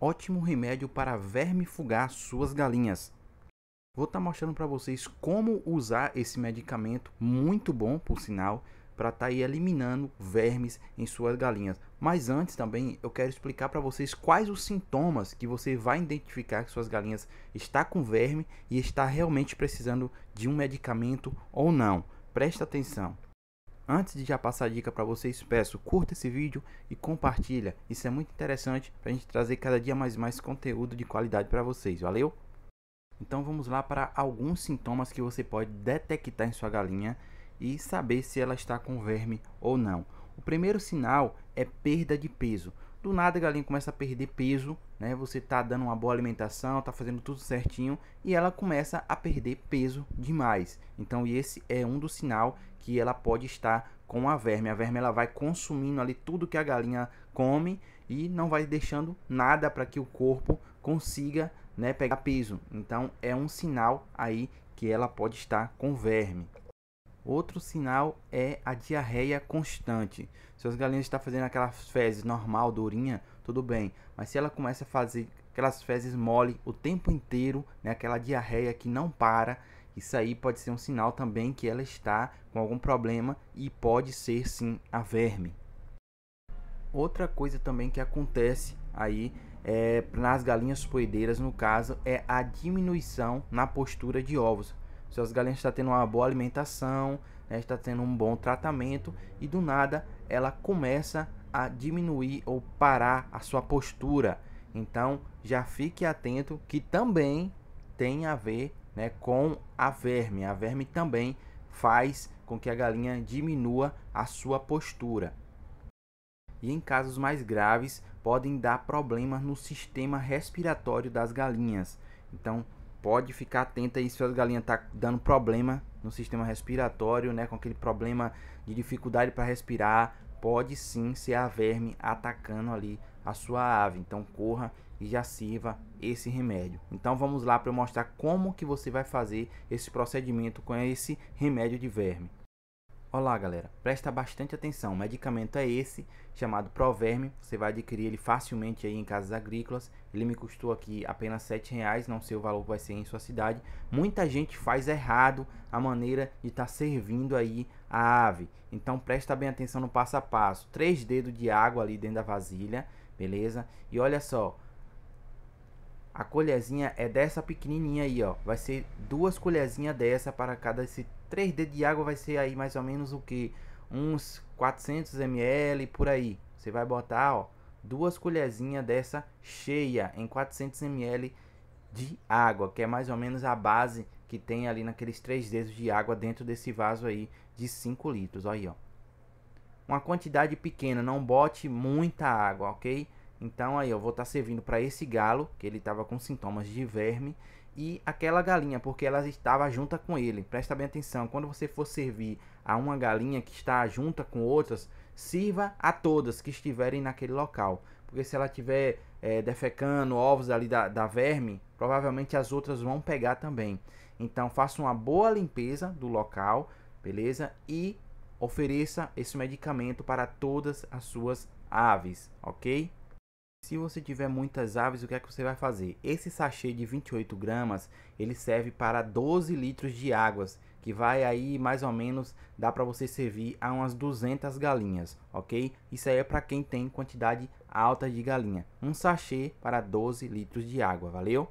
ótimo remédio para verme fugar suas galinhas. Vou estar tá mostrando para vocês como usar esse medicamento, muito bom por sinal, para estar tá aí eliminando vermes em suas galinhas. Mas antes também eu quero explicar para vocês quais os sintomas que você vai identificar que suas galinhas está com verme e está realmente precisando de um medicamento ou não. Presta atenção. Antes de já passar a dica para vocês, peço curta esse vídeo e compartilha. Isso é muito interessante para a gente trazer cada dia mais mais conteúdo de qualidade para vocês. Valeu? Então vamos lá para alguns sintomas que você pode detectar em sua galinha e saber se ela está com verme ou não. O primeiro sinal é perda de peso. Do nada a galinha começa a perder peso, né? Você tá dando uma boa alimentação, tá fazendo tudo certinho e ela começa a perder peso demais. Então, esse é um do sinal que ela pode estar com a verme. A verme ela vai consumindo ali tudo que a galinha come e não vai deixando nada para que o corpo consiga, né, pegar peso. Então, é um sinal aí que ela pode estar com verme. Outro sinal é a diarreia constante. Se as galinhas estão fazendo aquelas fezes normal, durinha, tudo bem. Mas se ela começa a fazer aquelas fezes mole o tempo inteiro, né, aquela diarreia que não para, isso aí pode ser um sinal também que ela está com algum problema e pode ser sim a verme. Outra coisa também que acontece aí é, nas galinhas poedeiras, no caso, é a diminuição na postura de ovos. Suas galinhas estão tá tendo uma boa alimentação, né, está tendo um bom tratamento e do nada ela começa a diminuir ou parar a sua postura. Então já fique atento que também tem a ver né, com a verme. A verme também faz com que a galinha diminua a sua postura. E em casos mais graves, podem dar problemas no sistema respiratório das galinhas. Então, pode ficar atenta aí se suas galinhas tá dando problema no sistema respiratório, né, com aquele problema de dificuldade para respirar, pode sim ser a verme atacando ali a sua ave. Então corra e já sirva esse remédio. Então vamos lá para eu mostrar como que você vai fazer esse procedimento com esse remédio de verme. Olá galera, presta bastante atenção, o medicamento é esse, chamado Proverme, você vai adquirir ele facilmente aí em casas agrícolas, ele me custou aqui apenas R$ reais, não sei o valor que vai ser em sua cidade, muita gente faz errado a maneira de estar tá servindo aí a ave, então presta bem atenção no passo a passo, três dedos de água ali dentro da vasilha, beleza? E olha só, a colherzinha é dessa pequenininha aí, ó. Vai ser duas colherzinhas dessa para cada esse 3 dedos de água vai ser aí mais ou menos o que uns 400 ml por aí. Você vai botar, ó, duas colherzinhas dessa cheia em 400 ml de água, que é mais ou menos a base que tem ali naqueles três dedos de água dentro desse vaso aí de 5 litros, aí, ó. Uma quantidade pequena, não bote muita água, ok? Então aí eu vou estar tá servindo para esse galo, que ele estava com sintomas de verme, e aquela galinha, porque ela estava junta com ele. Presta bem atenção, quando você for servir a uma galinha que está junta com outras, sirva a todas que estiverem naquele local. Porque se ela estiver é, eh, defecando ovos ali da, da verme, provavelmente as outras vão pegar também. Então faça uma boa limpeza do local, beleza? E ofereça esse medicamento para todas as suas aves, ok? Se você tiver muitas aves, o que é que você vai fazer? Esse sachê de 28 gramas, ele serve para 12 litros de águas, que vai aí mais ou menos, dá para você servir a umas 200 galinhas, ok? Isso aí é para quem tem quantidade alta de galinha. Um sachê para 12 litros de água, valeu?